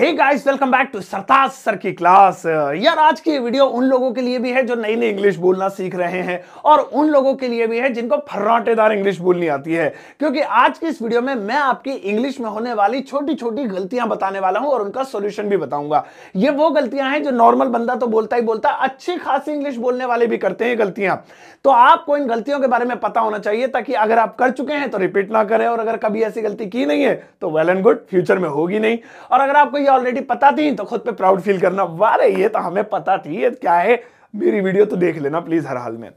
hey guys welcome back to Sartaj sir की class यार आज की वीडियो उन लोगों के लिए भी है जो नई नई इंग्लिश बोलना सीख रहे हैं और उन लोगों के लिए भी है जिनको फर्राटेदार इंग्लिश बोलनी आती है क्योंकि आज की इस वीडियो में मैं आपकी इंग्लिश में होने वाली छोटी छोटी गलतियां बताने वाला हूं और उनका सोल्यूशन भी बताऊंगा ये वो गलतियां हैं जो नॉर्मल बंदा तो बोलता ही बोलता अच्छी खासी इंग्लिश बोलने वाले भी करते हैं गलतियां तो आपको इन गलतियों के बारे में पता होना चाहिए ताकि अगर आप कर चुके हैं तो रिपीट ना करें और अगर कभी ऐसी गलती की नहीं है तो वेल एंड गुड फ्यूचर में होगी नहीं और अगर आपको चीजें ऑलरेडी पता थी तो खुद पे प्राउड फील करना वाह ये तो हमें पता थी ये क्या है मेरी वीडियो तो देख लेना प्लीज हर हाल में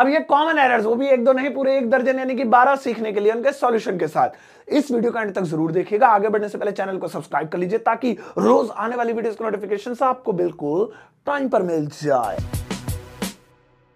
अब ये कॉमन एरर्स वो भी एक दो नहीं पूरे एक दर्जन यानी कि बारह सीखने के लिए उनके सॉल्यूशन के साथ इस वीडियो का एंड तक जरूर देखिएगा आगे बढ़ने से पहले चैनल को सब्सक्राइब कर लीजिए ताकि रोज आने वाली वीडियोस का नोटिफिकेशन आपको बिल्कुल टाइम पर मिल जाए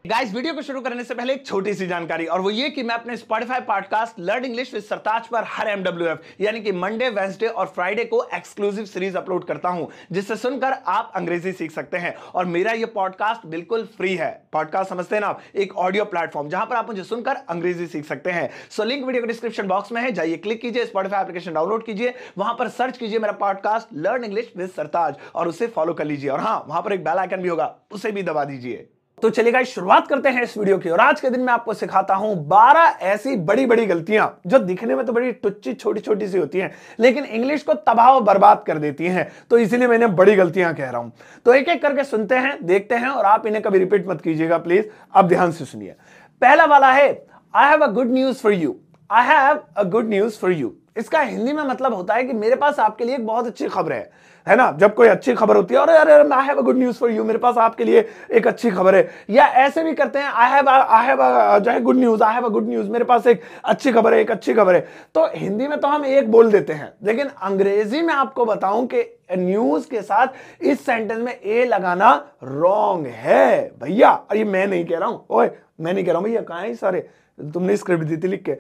गाइस वीडियो को शुरू करने से पहले एक छोटी सी जानकारी और वो ये कि मैं अपने Spotify podcast learn English with Sartaj पर हर एमडब्ल्यूएफ यानी कि मंडे वेंसडे और फ्राइडे को एक्सक्लूसिव सीरीज अपलोड करता हूं जिससे सुनकर आप अंग्रेजी सीख सकते हैं और मेरा ये पॉडकास्ट बिल्कुल फ्री है पॉडकास्ट समझते हैं ना आप एक ऑडियो प्लेटफॉर्म जहां पर आप मुझे सुनकर अंग्रेजी सीख सकते हैं सो लिंक वीडियो के डिस्क्रिप्शन बॉक्स में है जाइए क्लिक कीजिए स्पॉटिफाई एप्लीकेशन डाउनलोड कीजिए वहां पर सर्च कीजिए मेरा podcast learn English with Sartaj और उसे फॉलो कर लीजिए और हाँ वहां पर एक बेल आइकन भी होगा उसे भी दबा दीजिए तो चलिए गाइस शुरुआत करते हैं इस वीडियो की और आज के दिन मैं आपको सिखाता हूं 12 ऐसी बड़ी बड़ी गलतियां जो दिखने में तो बड़ी टुच्ची छोटी छोटी सी होती हैं लेकिन इंग्लिश को तबाह बर्बाद कर देती हैं तो इसीलिए मैंने बड़ी गलतियां कह रहा हूं तो एक एक करके सुनते हैं देखते हैं और आप इन्हें कभी रिपीट मत कीजिएगा प्लीज आप ध्यान से सुनिए पहला वाला है I have a good news for you I have a good news for you इसका हिंदी में मतलब होता है कि मेरे पास आपके लिए एक बहुत अच्छी खबर है है ना जब कोई अच्छी खबर होती है और अरे अरे I have a good news for you मेरे पास आपके लिए एक अच्छी खबर है या ऐसे भी करते हैं आई हैव आई हैव जो है good news I have a good news मेरे पास एक अच्छी खबर है एक अच्छी खबर है तो हिंदी में तो हम एक बोल देते हैं लेकिन अंग्रेजी में आपको बताऊं कि न्यूज के साथ इस सेंटेंस में ए लगाना रॉन्ग है भैया और ये मैं नहीं कह रहा हूं ओए मैं नहीं कह रहा हूं भैया कहा सारे तुमने स्क्रिप्ट दी थी लिख के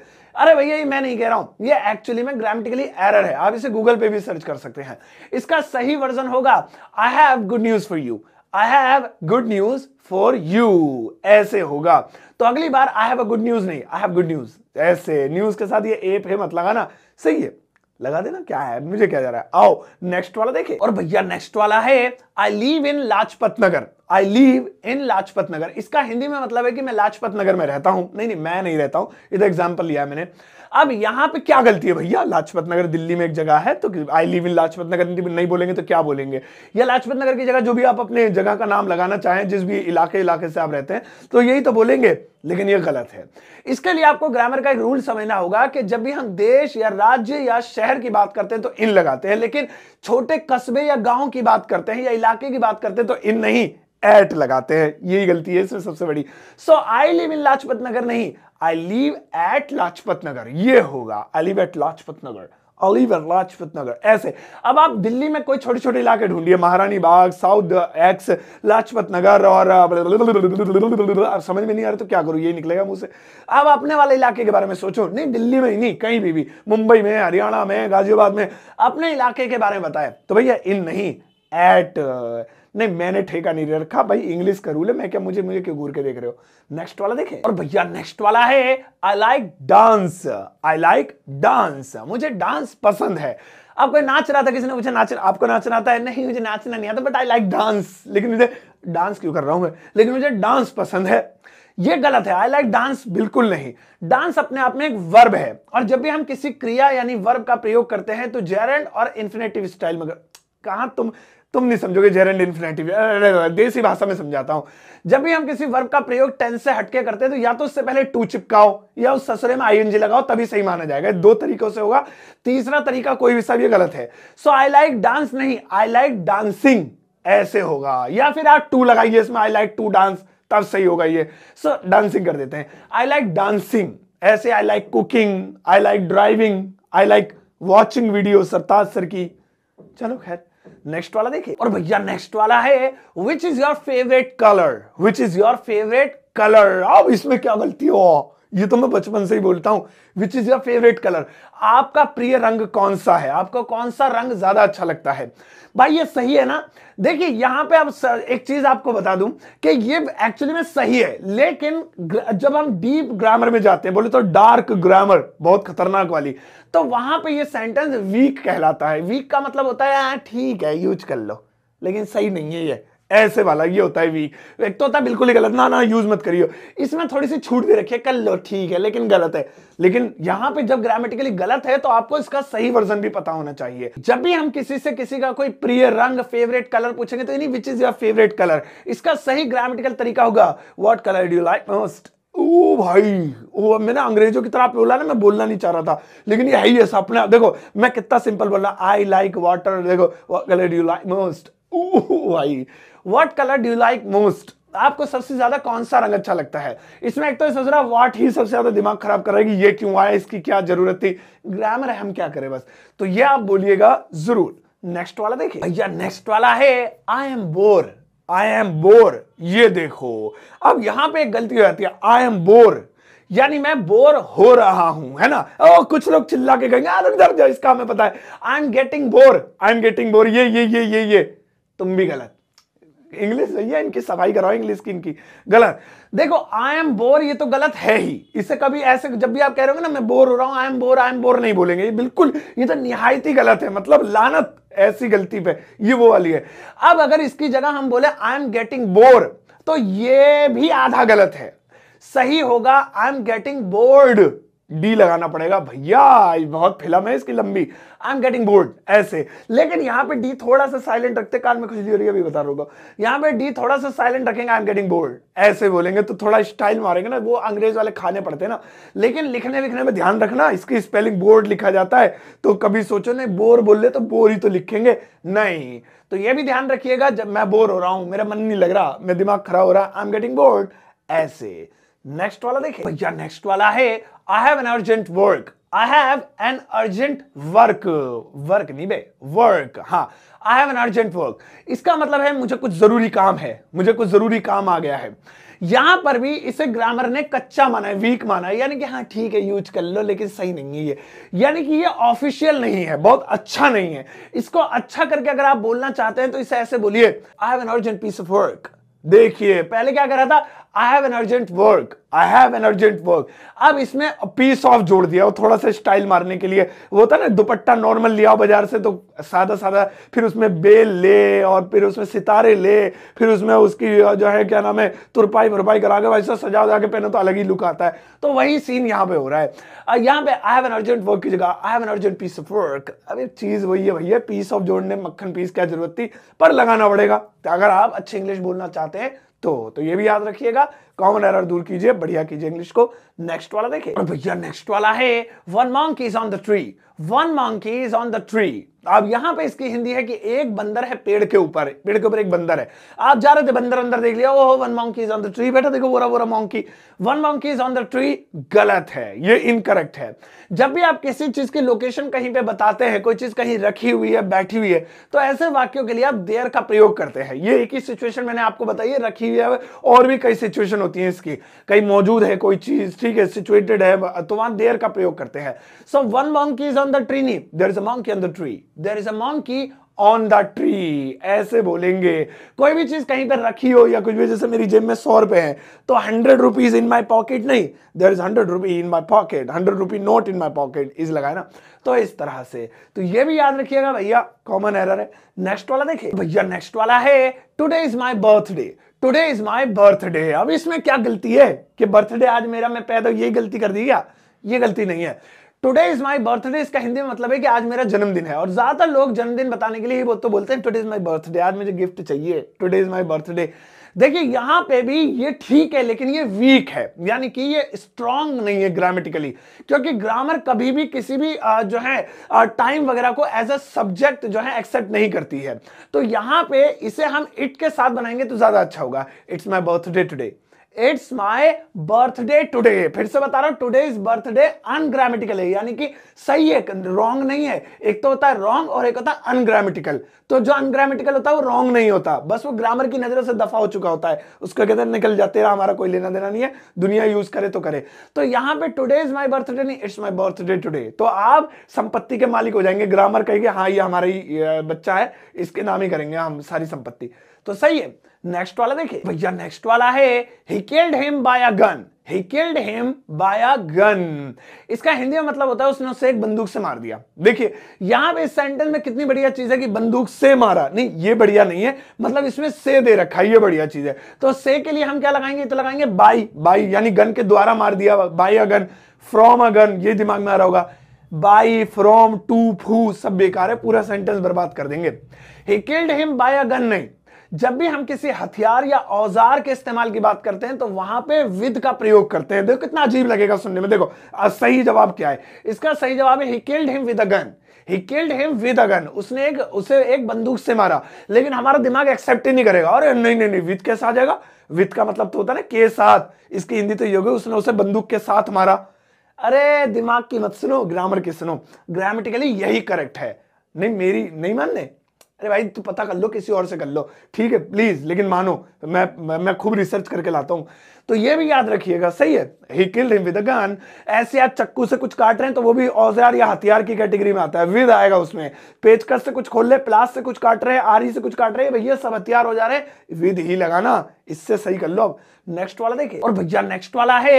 अरे भैया ये मैं नहीं कह रहा हूं ये एक्चुअली में ग्रामेटिकली एरर है आप इसे गूगल पे भी सर्च कर सकते हैं इसका सही वर्जन होगा I have good news for you I have good news for you ऐसे होगा तो अगली बार I have a good news नहीं आई हैव गुड न्यूज ऐसे न्यूज के साथ ये एप है मत लगाना सही है लगा देना क्या है मुझे क्या जा रहा है आओ नेक्स्ट वाला देखे और भैया नेक्स्ट वाला है I live in Lajpat Nagar I live in Lajpat Nagar इसका हिंदी में मतलब है कि मैं लाजपत नगर में रहता हूं नहीं नहीं मैं नहीं रहता हूं ये तो एग्जाम्पल लिया मैंने अब यहां पे क्या गलती है भैया लाजपत नगर दिल्ली में एक जगह है तो आई लिव इन लाजपत नगर नहीं बोलेंगे तो क्या बोलेंगे या लाजपत नगर की जगह जो भी आप अपने जगह का नाम लगाना चाहें जिस भी इलाके इलाके से आप रहते हैं तो यही तो बोलेंगे लेकिन ये गलत है इसके लिए आपको ग्रामर का एक रूल समझना होगा कि जब भी हम देश या राज्य या शहर की बात करते हैं तो इन लगाते हैं लेकिन छोटे कस्बे या गांव की बात करते हैं या इलाके की बात करते हैं तो इन नहीं एट लगाते हैं यही गलती है इसमें सबसे बड़ी सो आई लिव इन लाजपत नगर नहीं I live at Lajpat Nagar ये होगा I live at Lajpat Nagar I'll Lajpat Nagar ऐसे अब आप दिल्ली में कोई छोटे छोटे इलाके ढूंढिए महारानी बाग साउथ एक्स लाजपत नगर और समझ में नहीं आ रहा तो क्या करूं ये निकलेगा मुझसे अब अपने वाले इलाके के बारे में सोचो नहीं दिल्ली में ही नहीं कहीं भी भी मुंबई में हरियाणा में गाजियाबाद में अपने इलाके के बारे में बताए तो भैया इन नहीं एट नहीं मैंने ठेका नहीं रखा भाई इंग्लिश का रूल है मैं क्या मुझे मुझे क्यों घूर के देख रहे हो नेक्स्ट वाला देखे और भैया नेक्स्ट वाला है I like dance I like dance मुझे डांस पसंद है अब कोई नाच रहा था किसी ने मुझे नाच आपको नाचना आता है नहीं मुझे नाचना नहीं आता बट आई लाइक डांस लेकिन मुझे डांस क्यों कर रहा हूं मैं लेकिन मुझे डांस पसंद है ये गलत है आई लाइक डांस बिल्कुल नहीं डांस अपने आप में एक वर्ब है और जब भी हम किसी क्रिया यानी वर्ब का प्रयोग करते हैं तो जेरेंड और इन्फिनेटिव स्टाइल में कहा तुम तुम नहीं समझोगे जेरेंड इन्फिनेटिव देसी भाषा में समझाता हूं जब भी हम किसी वर्ब का प्रयोग टेंस से हटके करते हैं तो या तो उससे पहले टू चिपकाओ या उस ससरे में आईएनजी लगाओ तभी सही माना जाएगा दो तरीकों से होगा तीसरा तरीका कोई भी सब ये गलत है सो आई लाइक डांस नहीं आई लाइक डांसिंग ऐसे होगा या फिर आप टू लगाइए इसमें आई लाइक टू डांस तब सही होगा ये सो so, डांसिंग कर देते हैं आई लाइक डांसिंग ऐसे I like cooking I like driving I like watching video Sartaj sir की चलो खैर नेक्स्ट वाला देखिए और भैया नेक्स्ट वाला है which is your favourite colour which is your favourite colour अब इसमें क्या गलती हो ये तो मैं बचपन से ही बोलता हूँ which is your favourite colour आपका प्रिय रंग कौन सा है आपको कौन सा रंग ज्यादा अच्छा लगता है भाई ये सही है ना देखिए यहाँ पे अब एक चीज आपको बता दूं कि ये एक्चुअली में सही है लेकिन जब हम डीप ग्रामर में जाते हैं बोले तो डार्क ग्रामर बहुत खतरनाक वाली तो वहां पे ये सेंटेंस वीक कहलाता है वीक का मतलब होता है हाँ, ठीक है यूज कर लो लेकिन सही नहीं है ये ऐसे वाला ये होता है वीक एक तो होता है बिल्कुल ही गलत ना ना यूज मत करियो इसमें थोड़ी सी छूट भी रखी है कर लो ठीक है लेकिन गलत है लेकिन यहां पे जब ग्रामेटिकली गलत है तो आपको इसका सही वर्जन भी पता होना चाहिए जब भी हम किसी से किसी का कोई प्रिय रंग फेवरेट कलर पूछेंगे तो यानी which is your favourite colour इसका सही ग्रामेटिकल तरीका होगा what colour do like most ओ भाई ओ मैंने अंग्रेजों की तरह आप बोला ना मैं बोलना नहीं चाह रहा था लेकिन ये है ही ऐसा अपने देखो मैं कितना सिंपल बोल रहा आई लाइक वाटर देखो what colour do like most ओ भाई what colour do like most आपको सबसे ज्यादा कौन सा रंग अच्छा लगता है इसमें एक तो सोच रहा वाट ही सबसे ज्यादा दिमाग खराब कर रहा है कि ये क्यों आया इसकी क्या जरूरत थी ग्रामर है हम क्या करें बस तो ये आप बोलिएगा जरूर नेक्स्ट वाला देखिए भैया नेक्स्ट वाला है I am bore I am bore ये देखो अब यहां पे एक गलती हो जाती है आई एम बोर यानी मैं बोर हो रहा हूं है ना ओ, कुछ लोग चिल्ला के कहेंगे इसका हमें पता है I am getting bore I am getting bore ये ये ये ये ये तुम भी गलत इंग्लिश सही है इनकी सफाई कराओ इंग्लिश की इनकी गलत देखो आई एम बोर ये तो गलत है ही इसे कभी ऐसे जब भी आप कह रहे हो ना मैं बोर हो रहा हूं I am bore I am bore नहीं बोलेंगे ये बिल्कुल ये तो निहायत ही गलत है मतलब लानत ऐसी गलती पे ये वो वाली है अब अगर इसकी जगह हम बोले आई एम गेटिंग बोर तो ये भी आधा गलत है सही होगा I am getting bored D लगाना पड़ेगा भैया बहुत फिल्म है इसकी लंबी आई एम गेटिंग बोर्ड ऐसे लेकिन यहां पे डी थोड़ा सा साइलेंट रखते कान में खुजली हो रही है अभी बता रहा यहां पे डी थोड़ा सा साइलेंट रखेंगे आई एम गेटिंग बोर्ड ऐसे बोलेंगे तो थोड़ा स्टाइल मारेंगे ना वो अंग्रेज वाले खाने पड़ते ना लेकिन लिखने लिखने में ध्यान रखना इसकी स्पेलिंग बोर्ड लिखा जाता है तो कभी सोचो नहीं बोर बोल ले तो बोर ही तो लिखेंगे नहीं तो यह भी ध्यान रखिएगा जब मैं बोर हो रहा हूं मेरा मन नहीं लग रहा मेरा दिमाग खराब हो रहा है आई एम गेटिंग बोर्ड ऐसे नेक्स्ट वाला देखिए भैया नेक्स्ट वाला है I have an urgent work I have an urgent work work नहीं बे वर्क हाँ I have an urgent work इसका मतलब है मुझे कुछ जरूरी काम है मुझे कुछ जरूरी काम आ गया है यहां पर भी इसे ग्रामर ने कच्चा माना है वीक माना है यानी कि हाँ ठीक है यूज कर लो लेकिन सही नहीं है ये यानी कि ये ऑफिशियल नहीं है बहुत अच्छा नहीं है इसको अच्छा करके अगर आप बोलना चाहते हैं तो इसे ऐसे बोलिए I have an urgent piece of work देखिए पहले क्या कर रहा था I have an urgent work I have an urgent work अब इसमें पीस ऑफ जोड़ दिया वो थोड़ा सा स्टाइल मारने के लिए वो था ना दुपट्टा नॉर्मल लिया बाजार से तो सादा सादा फिर उसमें बेल ले और फिर उसमें सितारे ले फिर उसमें उसकी जो है क्या नाम है तुरपाई भरपाई करा के वैसे सजा उजा के पहने तो अलग ही लुक आता है तो वही सीन यहाँ पे हो रहा है यहाँ पे I have an urgent work की जगह I have an urgent piece of work अभी चीज़ वही है भैया पीस ऑफ जोड़ने मक्खन पीस क्या जरूरत थी पर लगाना पड़ेगा अगर आप अच्छी इंग्लिश बोलना चाहते हैं तो तो ये भी याद रखिएगा कॉमन एरर दूर कीजिए बढ़िया कीजिए इंग्लिश को नेक्स्ट वाला देखिए भैया नेक्स्ट वाला है one monkey is on the tree one monkey is on the tree अब यहां पे इसकी हिंदी है कि एक बंदर है पेड़ के ऊपर पेड़ के ऊपर एक बंदर है आप जा रहे थे बंदर अंदर देख लिया ओह one monkey is on the tree बेटा देखो बोरा बोरा monkey one monkey is on the tree गलत है ये इनकरेक्ट है जब भी आप किसी चीज की लोकेशन कहीं पे बताते हैं कोई चीज कहीं रखी हुई है बैठी हुई है तो ऐसे वाक्यों के लिए आप देयर का प्रयोग करते हैं ये एक ही सिचुएशन मैंने आपको बताई है रखी हुई है और भी कई सिचुएशन होती है इसकी कहीं मौजूद है कोई चीज ठीक है सिचुएटेड है तो वहां देर का प्रयोग करते हैं so one monkey is on the tree नी there is a monkey on the tree there is a monkey on the tree ऐसे बोलेंगे कोई भी चीज कहीं पर रखी हो या कुछ भी जैसे मेरी जेब में सौ रुपए हैं तो hundred rupees in my pocket नहीं there is hundred rupee in my pocket hundred rupee note in my pocket is लगाए ना तो इस तरह से तो ये भी याद रखिएगा भैया कॉमन एरर है नेक्स्ट वाला देखिए भैया नेक्स्ट वाला है today is my birthday today is my birthday अब इसमें क्या गलती है कि बर्थडे आज मेरा मैं पैदा ये गलती कर दी क्या ये गलती नहीं है टुडे इज माई बर्थडे इसका हिंदी में मतलब है कि आज मेरा जन्मदिन है और ज्यादातर लोग जन्मदिन बताने के लिए ही तो बोलते हैं टुडे इज माई बर्थडे आज मुझे गिफ्ट चाहिए टुडे इज माई बर्थडे देखिए यहां पे भी ये ठीक है लेकिन ये वीक है यानी कि ये स्ट्रांग नहीं है ग्रामेटिकली क्योंकि ग्रामर कभी भी किसी भी जो है टाइम वगैरह को एज अ सब्जेक्ट जो है एक्सेप्ट नहीं करती है तो यहां पे इसे हम इट के साथ बनाएंगे तो ज्यादा अच्छा होगा it's my birthday today it's my birthday today फिर से बता रहा हूं टूडे इज बर्थडे अनग्रामेटिकल है यानी कि सही है रॉन्ग नहीं है एक तो होता है रॉन्ग और एक होता है अनग्रामेटिकल तो जो अनग्रामेटिकल होता है वो रॉन्ग नहीं होता बस वो ग्रामर की नजरों से दफा हो चुका होता है उसको कहते हैं निकल जाते रहा हमारा कोई लेना देना नहीं है दुनिया यूज करे तो करे तो यहां पर टूडे इज माई बर्थडे नहीं इट्स माई बर्थडे टूडे तो आप संपत्ति के मालिक हो जाएंगे ग्रामर कहेंगे हाँ ये हमारा ही बच्चा है इसके नाम ही करेंगे हम सारी संपत्ति तो सही है नेक्स्ट वाला देखिए भैया नेक्स्ट वाला है he killed him by a gun he killed him by a gun इसका हिंदी में मतलब होता है उसने उसे एक बंदूक से मार दिया देखिए यहां पे इस सेंटेंस में कितनी बढ़िया चीज है कि बंदूक से मारा नहीं ये बढ़िया नहीं है मतलब इसमें से दे रखा है ये बढ़िया चीज है तो से के लिए हम क्या लगाएंगे तो लगाएंगे बाई बाई यानी गन के द्वारा मार दिया by a gun from a gun ये दिमाग में आ रहा होगा बाई फ्रॉम टू फू सब बेकार है पूरा सेंटेंस बर्बाद कर देंगे he killed him by a gun नहीं जब भी हम किसी हथियार या औजार के इस्तेमाल की बात करते हैं तो वहां पे विद का प्रयोग करते हैं देखो कितना अजीब लगेगा सुनने में देखो सही जवाब क्या है इसका सही जवाब है he killed him with a gun he killed him with a gun उसने एक उसे एक बंदूक से मारा लेकिन हमारा दिमाग एक्सेप्ट ही नहीं करेगा अरे नहीं नहीं नहीं विद कैसे आ जाएगा विद का मतलब तो होता है ना के साथ इसकी हिंदी तो योग्य उसने उसे बंदूक के साथ मारा अरे दिमाग की मत सुनो ग्रामर की सुनो ग्रामेटिकली यही करेक्ट है नहीं मेरी नहीं मानने अरे भाई तू पता कर लो किसी और से कर लो ठीक है प्लीज लेकिन मानो मैं मैं, मैं खूब रिसर्च करके लाता हूं तो ये भी याद रखिएगा सही है he killed him with a gun ऐसे आप चक्कू से कुछ काट रहे हैं तो वो भी औजार या हथियार की कैटेगरी में आता है विद आएगा उसमें पेचकस से कुछ खोल ले प्लास से कुछ काट रहे हैं आरी से कुछ काट रहे हैं भैया सब हथियार हो जा रहे हैं विद ही लगाना इससे सही कर लो अब नेक्स्ट वाला देखिए और भैया नेक्स्ट वाला है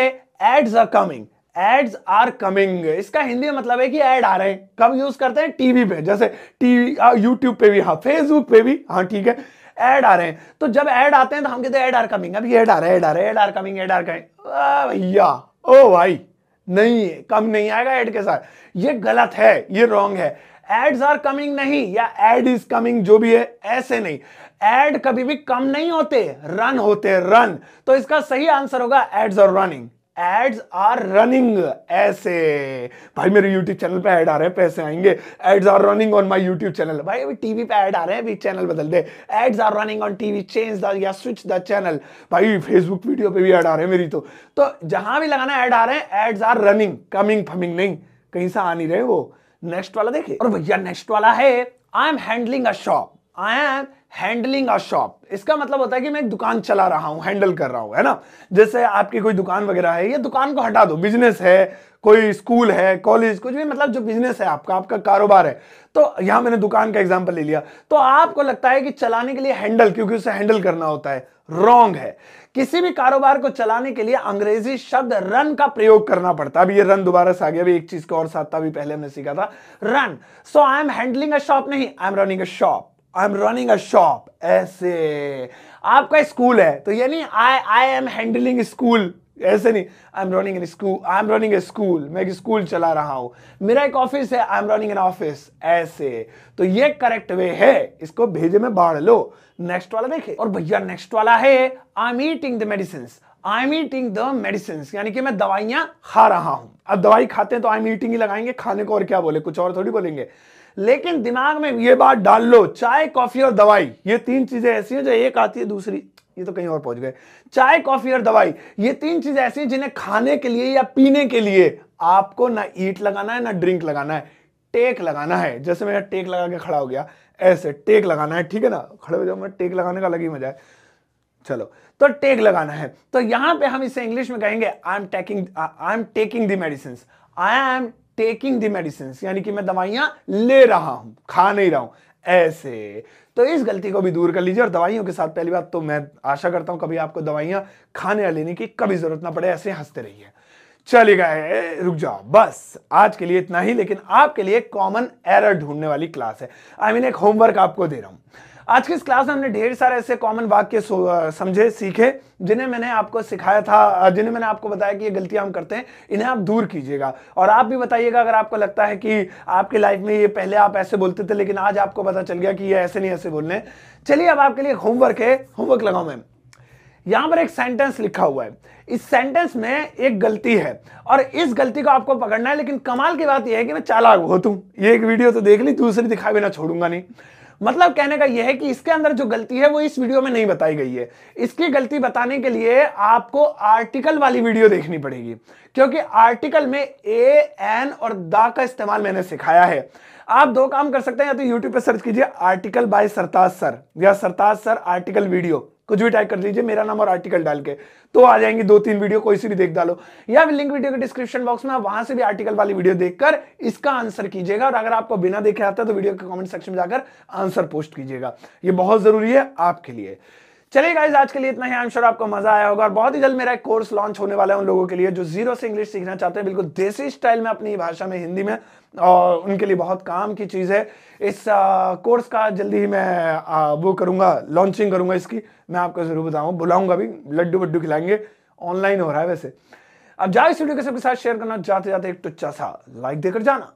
ads are coming ads are coming इसका हिंदी में मतलब है कि एड आ रहे हैं कब यूज करते हैं टीवी पे जैसे टीवी यूट्यूब पे भी हाँ फेसबुक पे भी हाँ ठीक है एड आ रहे हैं तो जब एड आते हैं तो हम कहते हैं एड आर कमिंग अभी एड आ रहा है एड आ रहा है ad are coming ad are coming भैया ओ भाई नहीं कम नहीं आएगा एड के साथ ये गलत है ये रॉन्ग है एड्स आर कमिंग नहीं या एड इज कमिंग जो भी है ऐसे नहीं एड कभी भी कम नहीं होते रन होते रन तो इसका सही आंसर होगा ads are running ads are running ऐसे भाई मेरे यूट्यूब चैनल पे ऐड आ रहे हैं पैसे आएंगे ads are running on my YouTube channel भाई अभी टीवी पे ऐड आ रहे हैं अभी चैनल बदल दे ads are running on TV change the या स्विच द चैनल भाई फेसबुक वीडियो पे भी ऐड आ रहे हैं मेरी तो तो जहां भी लगाना ऐड आ रहे हैं एड्स आर रनिंग कमिंग फमिंग नहीं कहीं से आ नहीं रहे वो नेक्स्ट वाला देखिए और भैया नेक्स्ट वाला है I am handling a shop I am handling a shop इसका मतलब होता है कि मैं एक दुकान चला रहा हूं हैंडल कर रहा हूं है ना जैसे आपकी कोई दुकान वगैरह है या दुकान को हटा दो बिजनेस है कोई स्कूल है कॉलेज कुछ भी मतलब जो बिजनेस है आपका आपका कारोबार है तो यहां मैंने दुकान का एग्जाम्पल ले लिया तो आपको लगता है कि चलाने के लिए हैंडल क्योंकि उसे हैंडल करना होता है रॉन्ग है किसी भी कारोबार को चलाने के लिए अंग्रेजी शब्द रन का प्रयोग करना पड़ता है अभी ये रन दोबारा से आ गया अभी एक चीज का और साथ था अभी पहले हमने सीखा था run so I am handling a shop नहीं I am running a shop I am running a shop ऐसे आपका स्कूल है तो यानी I I am handling school ऐसे नहीं I am running in school I am running a school मैं एक स्कूल चला रहा हूं मेरा एक ऑफिस है I am running an office ऐसे तो ये करेक्ट वे है इसको भेजे में बाढ़ लो नेक्स्ट वाला देखे और भैया नेक्स्ट वाला है I am eating the medicine I am eating the medicine यानी कि मैं दवाइयां खा रहा हूं अब दवाई खाते हैं तो आई एम ईटिंग ही लगाएंगे खाने को और क्या बोले कुछ और थोड़ी बोलेंगे लेकिन दिमाग में ये बात डाल लो चाय कॉफी और दवाई ये तीन चीजें ऐसी हैं जो एक आती है दूसरी ये तो कहीं और पहुंच गए चाय कॉफी और दवाई ये तीन चीजें ऐसी हैं जिन्हें खाने के लिए या पीने के लिए आपको ना ईट लगाना है ना ड्रिंक लगाना है टेक लगाना है जैसे मेरा टेक लगा के खड़ा हो गया ऐसे टेक लगाना है ठीक है ना खड़े हो जाओ मैं टेक लगाने का अलग ही मजा है चलो तो टेक लगाना है तो यहां पे हम इसे इंग्लिश में कहेंगे I am taking I am taking the medicine I am taking the medicine यानी कि मैं दवाइयां ले रहा हूं खा नहीं रहा हूं ऐसे तो इस गलती को भी दूर कर लीजिए और दवाइयों के साथ पहली बात तो मैं आशा करता हूं कभी आपको दवाइयां खाने या लेने की कभी जरूरत ना पड़े ऐसे हंसते रहिए चले गए रुक जाओ बस आज के लिए इतना ही लेकिन आपके लिए कॉमन एरर ढूंढने वाली क्लास है आई I मीन mean, एक होमवर्क आपको दे रहा हूं आज की इस क्लास में हमने ढेर सारे ऐसे कॉमन वाक्य समझे सीखे जिन्हें मैंने आपको सिखाया था जिन्हें मैंने आपको बताया कि ये गलतियां हम करते हैं इन्हें आप दूर कीजिएगा और आप भी बताइएगा अगर आपको लगता है कि आपके लाइफ में ये पहले आप ऐसे बोलते थे लेकिन आज आपको पता चल गया कि ये ऐसे नहीं ऐसे बोलने चलिए अब आपके लिए होमवर्क है होमवर्क लगाओ मैम यहां पर एक सेंटेंस लिखा हुआ है इस सेंटेंस में एक गलती है और इस गलती को आपको पकड़ना है लेकिन कमाल की बात यह है कि मैं चालाक हो तुम ये एक वीडियो तो देख ली दूसरी दिखा भी ना छोड़ूंगा नहीं मतलब कहने का यह है कि इसके अंदर जो गलती है वो इस वीडियो में नहीं बताई गई है इसकी गलती बताने के लिए आपको आर्टिकल वाली वीडियो देखनी पड़ेगी क्योंकि आर्टिकल में ए एन और द का इस्तेमाल मैंने सिखाया है आप दो काम कर सकते हैं या तो यूट्यूब पर सर्च कीजिए आर्टिकल बाय सरताज सर या सरताज सर आर्टिकल वीडियो कुछ भी टाइप कर दीजिए मेरा नाम और आर्टिकल डाल के तो आ जाएंगी दो तीन वीडियो कोई सी भी देख डालो या लिंक वीडियो के डिस्क्रिप्शन बॉक्स में वहां से भी आर्टिकल वाली वीडियो देखकर इसका आंसर कीजिएगा और अगर आपको बिना देखे आता है तो वीडियो के कमेंट सेक्शन में जाकर आंसर पोस्ट कीजिएगा ये बहुत जरूरी है आपके लिए चलिए गाइज आज के लिए इतना ही आई एम श्योर आपको मजा आया होगा और बहुत ही जल्द मेरा एक कोर्स लॉन्च होने वाला है उन लोगों के लिए जो जीरो से इंग्लिश सीखना चाहते हैं बिल्कुल देसी स्टाइल में अपनी भाषा में हिंदी में और उनके लिए बहुत काम की चीज़ है इस आ, uh, कोर्स का जल्दी ही मैं आ, uh, वो करूँगा लॉन्चिंग करूँगा इसकी मैं आपको ज़रूर बताऊँ बुलाऊंगा भी लड्डू वड्डू खिलाएंगे ऑनलाइन हो रहा है वैसे अब जाए इस वीडियो के सबके साथ शेयर करना जाते जाते एक टुच्चा सा लाइक देकर जाना